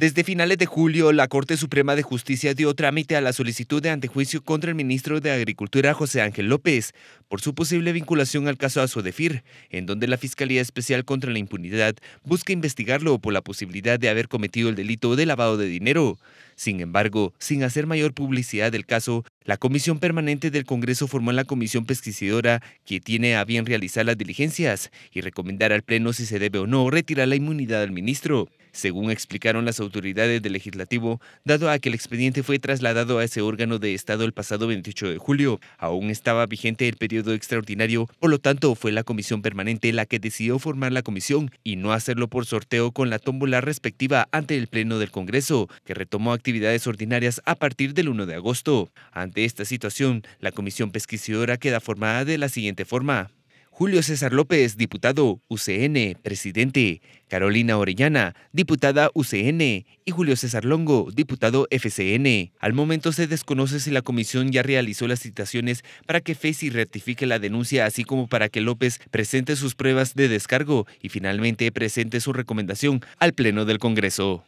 Desde finales de julio, la Corte Suprema de Justicia dio trámite a la solicitud de antejuicio contra el ministro de Agricultura José Ángel López por su posible vinculación al caso Azodefir, en donde la Fiscalía Especial contra la Impunidad busca investigarlo por la posibilidad de haber cometido el delito de lavado de dinero. Sin embargo, sin hacer mayor publicidad del caso, la Comisión Permanente del Congreso formó la Comisión Pesquisidora que tiene a bien realizar las diligencias y recomendar al Pleno si se debe o no retirar la inmunidad del ministro según explicaron las autoridades del legislativo, dado a que el expediente fue trasladado a ese órgano de Estado el pasado 28 de julio, aún estaba vigente el periodo extraordinario, por lo tanto fue la comisión permanente la que decidió formar la comisión y no hacerlo por sorteo con la tómbola respectiva ante el Pleno del Congreso, que retomó actividades ordinarias a partir del 1 de agosto. Ante esta situación, la comisión pesquisidora queda formada de la siguiente forma. Julio César López, diputado UCN, presidente, Carolina Orellana, diputada UCN, y Julio César Longo, diputado FCN. Al momento se desconoce si la comisión ya realizó las citaciones para que FESI rectifique la denuncia, así como para que López presente sus pruebas de descargo y finalmente presente su recomendación al Pleno del Congreso.